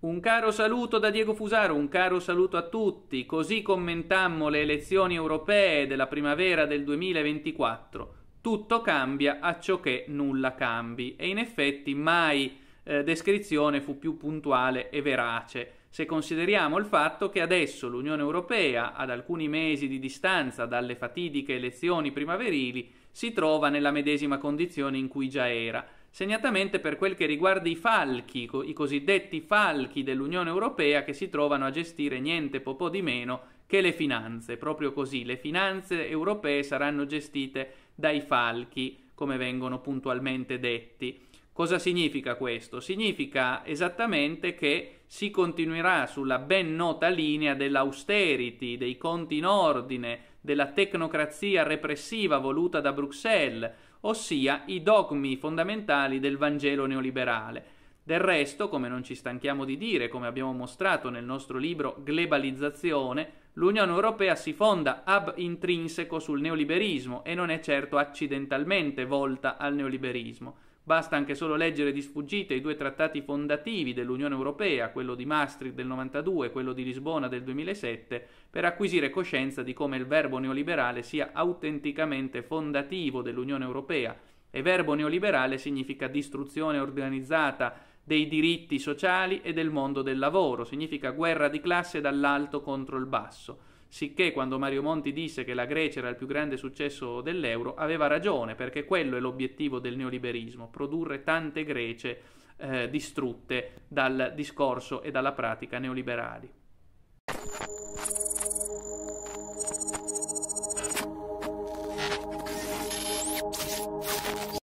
Un caro saluto da Diego Fusaro, un caro saluto a tutti. Così commentammo le elezioni europee della primavera del 2024. Tutto cambia a ciò che nulla cambi. E in effetti mai eh, descrizione fu più puntuale e verace. Se consideriamo il fatto che adesso l'Unione Europea, ad alcuni mesi di distanza dalle fatidiche elezioni primaverili, si trova nella medesima condizione in cui già era segnatamente per quel che riguarda i falchi, i cosiddetti falchi dell'Unione Europea che si trovano a gestire niente po' di meno che le finanze, proprio così, le finanze europee saranno gestite dai falchi, come vengono puntualmente detti. Cosa significa questo? Significa esattamente che si continuerà sulla ben nota linea dell'austerity, dei conti in ordine, della tecnocrazia repressiva voluta da Bruxelles, ossia i dogmi fondamentali del Vangelo neoliberale. Del resto, come non ci stanchiamo di dire, come abbiamo mostrato nel nostro libro Globalizzazione, l'Unione Europea si fonda ab intrinseco sul neoliberismo e non è certo accidentalmente volta al neoliberismo. Basta anche solo leggere di sfuggita i due trattati fondativi dell'Unione Europea, quello di Maastricht del 92 e quello di Lisbona del 2007, per acquisire coscienza di come il verbo neoliberale sia autenticamente fondativo dell'Unione Europea. E verbo neoliberale significa distruzione organizzata dei diritti sociali e del mondo del lavoro, significa guerra di classe dall'alto contro il basso sicché quando Mario Monti disse che la Grecia era il più grande successo dell'euro, aveva ragione, perché quello è l'obiettivo del neoliberismo, produrre tante Grecie eh, distrutte dal discorso e dalla pratica neoliberali.